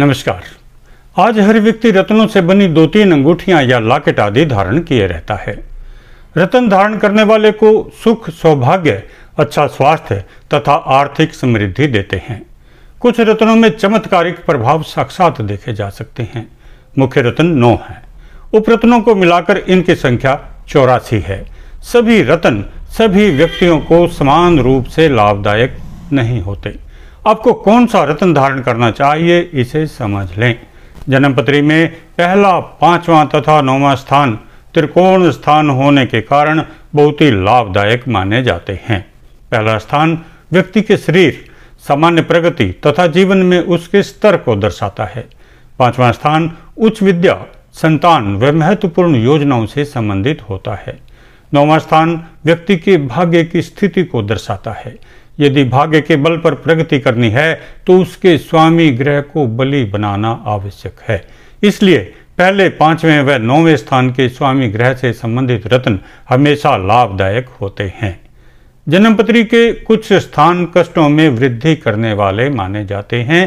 नमस्कार आज हर व्यक्ति रत्नों से बनी दो तीन अंगूठियां या लाकेट आदि धारण किए रहता है रतन धारण करने वाले को सुख सौभाग्य अच्छा स्वास्थ्य तथा आर्थिक समृद्धि देते हैं कुछ रत्नों में चमत्कारिक प्रभाव साक्षात देखे जा सकते हैं मुख्य रत्न नौ है उपरत्नों को मिलाकर इनकी संख्या चौरासी है सभी रत्न सभी व्यक्तियों को समान रूप से लाभदायक नहीं होते आपको कौन सा रत्न धारण करना चाहिए इसे समझ लें जन्मपत्री में पहला पांचवा तथा नौवा स्थान त्रिकोण स्थान होने के कारण बहुत ही लाभदायक माने जाते हैं पहला स्थान व्यक्ति के शरीर सामान्य प्रगति तथा जीवन में उसके स्तर को दर्शाता है पांचवा स्थान उच्च विद्या संतान व महत्वपूर्ण योजनाओं से संबंधित होता है नौवा स्थान व्यक्ति के भाग्य की स्थिति को दर्शाता है यदि भाग्य के बल पर प्रगति करनी है तो उसके स्वामी ग्रह को बलि बनाना आवश्यक है इसलिए पहले पांचवें व नौवें स्थान के स्वामी ग्रह से संबंधित रत्न हमेशा लाभदायक होते हैं जन्मपत्री के कुछ स्थान कष्टों में वृद्धि करने वाले माने जाते हैं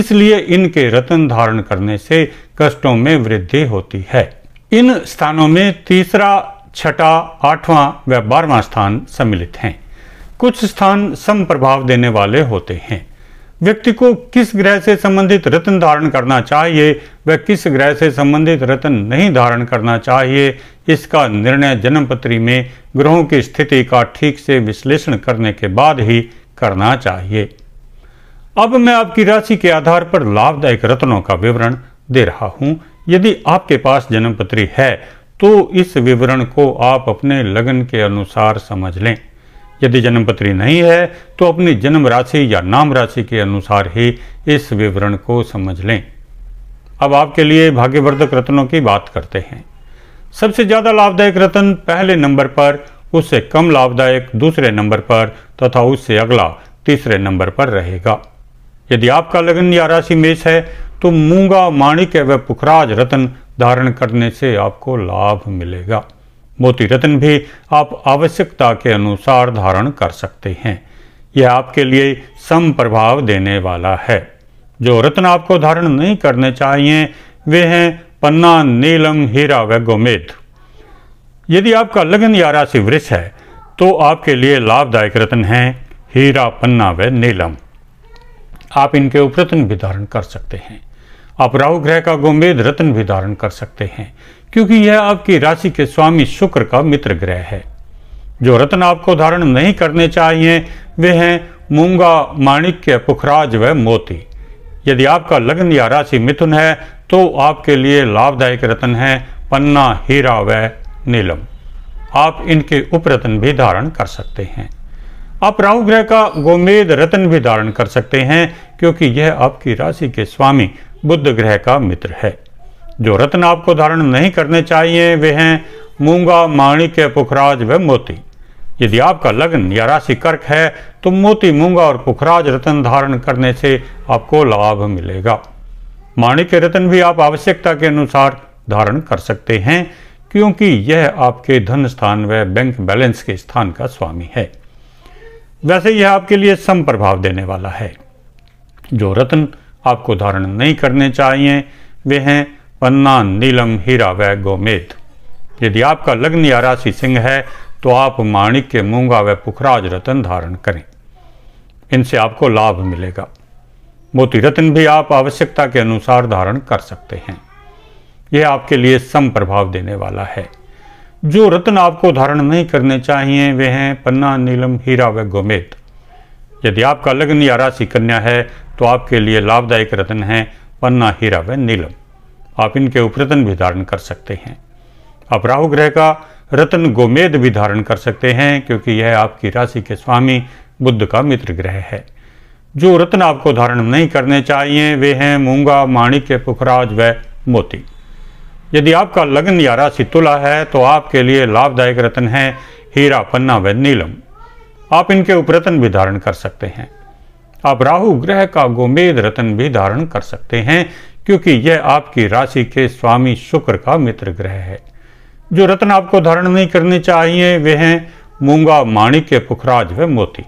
इसलिए इनके रत्न धारण करने से कष्टों में वृद्धि होती है इन स्थानों में तीसरा छठा आठवां व बारवा स्थान सम्मिलित हैं कुछ स्थान सम प्रभाव देने वाले होते हैं व्यक्ति को किस ग्रह से संबंधित रत्न धारण करना चाहिए व किस ग्रह से संबंधित रत्न नहीं धारण करना चाहिए इसका निर्णय जन्मपत्री में ग्रहों की स्थिति का ठीक से विश्लेषण करने के बाद ही करना चाहिए अब मैं आपकी राशि के आधार पर लाभदायक रत्नों का विवरण दे रहा हूं यदि आपके पास जन्मपत्री है तो इस विवरण को आप अपने लगन के अनुसार समझ लें यदि जन्मपत्री नहीं है तो अपनी जन्म राशि या नाम राशि के अनुसार ही इस विवरण को समझ लें अब आपके लिए भाग्यवर्धक रत्नों की बात करते हैं सबसे ज़्यादा लाभदायक रत्न पहले नंबर पर उससे कम लाभदायक दूसरे नंबर पर तथा उससे अगला तीसरे नंबर पर रहेगा यदि आपका लगन या राशि मेष है तो मूंगा माणिक व पुखराज रत्न धारण करने से आपको लाभ मिलेगा मोती रत्न भी आप आवश्यकता के अनुसार धारण कर सकते हैं यह आपके लिए सम प्रभाव देने वाला है जो रत्न आपको धारण नहीं करने चाहिए वे हैं पन्ना नीलम हीरा व गोमेद यदि आपका लगन या राशि वृक्ष है तो आपके लिए लाभदायक रत्न है हीरा पन्ना व नीलम आप इनके उपरत्न भी धारण कर सकते हैं आप राहु ग्रह का गोमेद रत्न भी धारण कर सकते हैं क्योंकि यह आपकी राशि के स्वामी शुक्र का मित्र ग्रह है जो रत्न आपको धारण नहीं करने चाहिए वे हैं मूंगा माणिक्य पुखराज व मोती यदि आपका लग्न या राशि मिथुन है तो आपके लिए लाभदायक रत्न है पन्ना हीरा व नीलम आप इनके उपरत्न भी धारण कर सकते हैं आप राहु ग्रह का गोमेद रत्न भी धारण कर सकते हैं क्योंकि यह आपकी राशि के स्वामी बुद्ध ग्रह का मित्र है जो रत्न आपको धारण नहीं करने चाहिए वे हैं मूंगा माणिक्य पुखराज व मोती यदि आपका लग्न या राशि कर्क है तो मोती मूंगा और पुखराज रतन धारण करने से आपको लाभ मिलेगा माणिक्य रत्न भी आप आवश्यकता के अनुसार धारण कर सकते हैं क्योंकि यह आपके धन स्थान व बैंक बैलेंस के स्थान का स्वामी है वैसे यह आपके लिए सम प्रभाव देने वाला है जो रत्न आपको धारण नहीं करने चाहिए वे हैं पन्ना नीलम हीरा व गोमेद यदि आपका लग्न या राशि सिंह है तो आप माणिक के मूंगा व पुखराज रतन धारण करें इनसे आपको लाभ मिलेगा मोती रत्न भी आप आवश्यकता के अनुसार धारण कर सकते हैं यह आपके लिए सम प्रभाव देने वाला है जो रत्न आपको धारण नहीं करने चाहिए वे हैं पन्ना नीलम हीरा व गोमेद यदि आपका लग्न या राशि कन्या है तो आपके लिए लाभदायक रत्न है पन्ना हीरा व नीलम आप इनके उपरतन भी धारण कर सकते हैं आप राहु ग्रह का रत्न गोमेद भी धारण कर सकते हैं क्योंकि यह आपकी राशि के स्वामी बुद्ध का मित्र ग्रह है जो रत्न आपको धारण नहीं करने चाहिए वे हैं मूंगा माणिक्य पुखराज व मोती यदि आपका लग्न या राशि तुला है तो आपके लिए लाभदायक रत्न है हीरा पन्ना व नीलम आप इनके उपरतन भी धारण कर सकते हैं आप राहु ग्रह का गोमेद रतन भी धारण कर सकते हैं क्योंकि यह आपकी राशि के स्वामी शुक्र का मित्र ग्रह है जो रत्न आपको धारण नहीं करने चाहिए वे हैं मूंगा माणिक्य पुखराज व मोती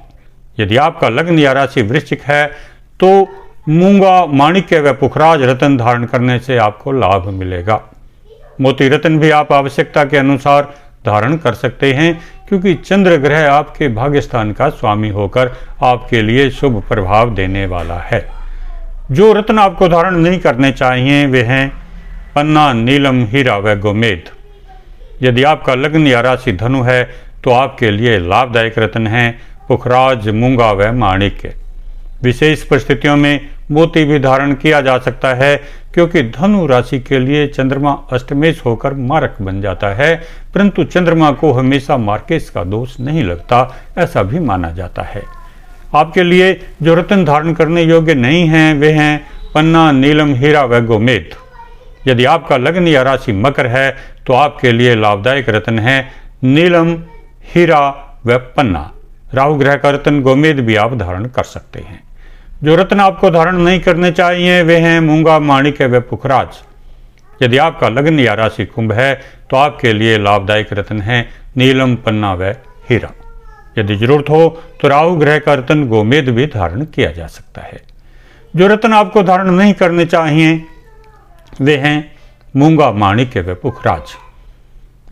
यदि आपका लग्न या राशि वृश्चिक है तो मूंगा माणिक्य व पुखराज रतन धारण करने से आपको लाभ मिलेगा मोती रतन भी आप आवश्यकता के अनुसार धारण कर सकते हैं क्योंकि चंद्र ग्रह आपके भाग्यस्थान का स्वामी होकर आपके लिए शुभ प्रभाव देने वाला है जो रत्न आपको धारण नहीं करने चाहिए वे हैं पन्ना नीलम हीरा व गोमेद यदि आपका लग्न या राशि धनु है तो आपके लिए लाभदायक रत्न है पुखराज मूंगा व माणिक्य विशेष परिस्थितियों में मोती भी धारण किया जा सकता है क्योंकि धनु राशि के लिए चंद्रमा अष्टमेश होकर मारक बन जाता है परंतु चंद्रमा को हमेशा मार्केश का दोष नहीं लगता ऐसा भी माना जाता है आपके लिए जो रतन धारण करने योग्य नहीं हैं वे हैं पन्ना नीलम हीरा व गोमेद यदि आपका लग्न या राशि मकर है तो आपके लिए लाभदायक रतन है नीलम हीरा व पन्ना राहु ग्रह का रतन गोमेद भी आप धारण कर सकते हैं जो रत्न आपको धारण नहीं करने चाहिए वे हैं मूंगा माणिक है वे पुखराज यदि आपका लग्न या राशि कुंभ है तो आपके लिए लाभदायक रत्न है नीलम पन्ना व हीरा यदि जरूरत हो तो राहु ग्रह का रत्न गोमेद भी धारण किया जा सकता है जो रत्न आपको धारण नहीं करने चाहिए वे हैं मूंगा माणिक व पुखराज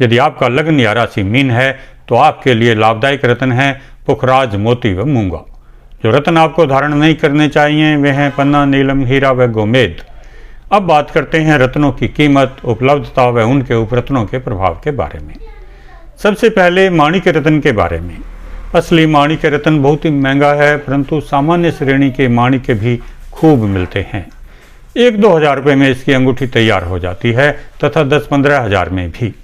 यदि आपका लग्न या राशि मीन है तो आपके लिए लाभदायक रत्न है पुखराज मोती व मूंगा जो रत्न आपको धारण नहीं करने चाहिए वे हैं पन्ना नीलम हीरा व गोमेद अब बात करते हैं रत्नों की कीमत उपलब्धता व उनके उपरत्नों के प्रभाव के बारे में सबसे पहले माणिक रत्न के बारे में असली माणिक रत्न बहुत ही महंगा है परंतु सामान्य श्रेणी के माणिक भी खूब मिलते हैं एक दो हज़ार रुपये में इसकी अंगूठी तैयार हो जाती है तथा दस पंद्रह हज़ार में भी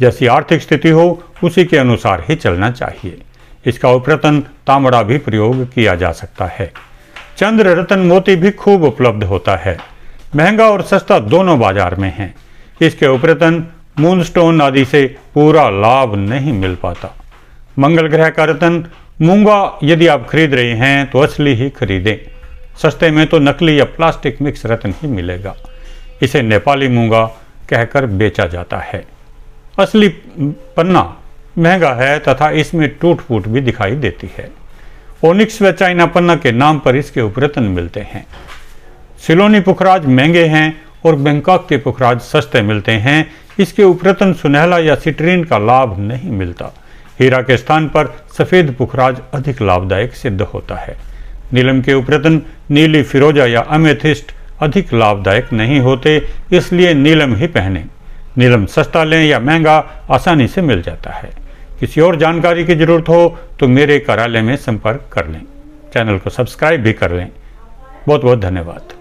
जैसी आर्थिक स्थिति हो उसी के अनुसार ही चलना चाहिए इसका उपरतन तामड़ा भी प्रयोग किया जा सकता है चंद्र रतन मोती भी खूब उपलब्ध होता है महंगा और सस्ता दोनों बाजार में है इसके उपरतन मूनस्टोन आदि से पूरा लाभ नहीं मिल पाता मंगल ग्रह का रतन मूंगा यदि आप खरीद रहे हैं तो असली ही खरीदें सस्ते में तो नकली या प्लास्टिक मिक्स रतन ही मिलेगा इसे नेपाली मूंगा कहकर बेचा जाता है असली पन्ना महंगा है तथा इसमें टूट फूट भी दिखाई देती है ओनिक्स व चाइना पन्ना के नाम पर इसके उपरेतन मिलते हैं सिलोनी पुखराज महंगे हैं और बैंकॉक के पुखराज सस्ते मिलते हैं इसके उपरतन सुनहला या सिट्रीन का लाभ नहीं मिलता हीरा के स्थान पर सफ़ेद पुखराज अधिक लाभदायक सिद्ध होता है नीलम के उपरतन नीली फिरोजा या अमेथिस्ट अधिक लाभदायक नहीं होते इसलिए नीलम ही पहने नीलम सस्ता लें या महंगा आसानी से मिल जाता है किसी और जानकारी की ज़रूरत हो तो मेरे कार्यालय में संपर्क कर लें चैनल को सब्सक्राइब भी कर लें बहुत बहुत धन्यवाद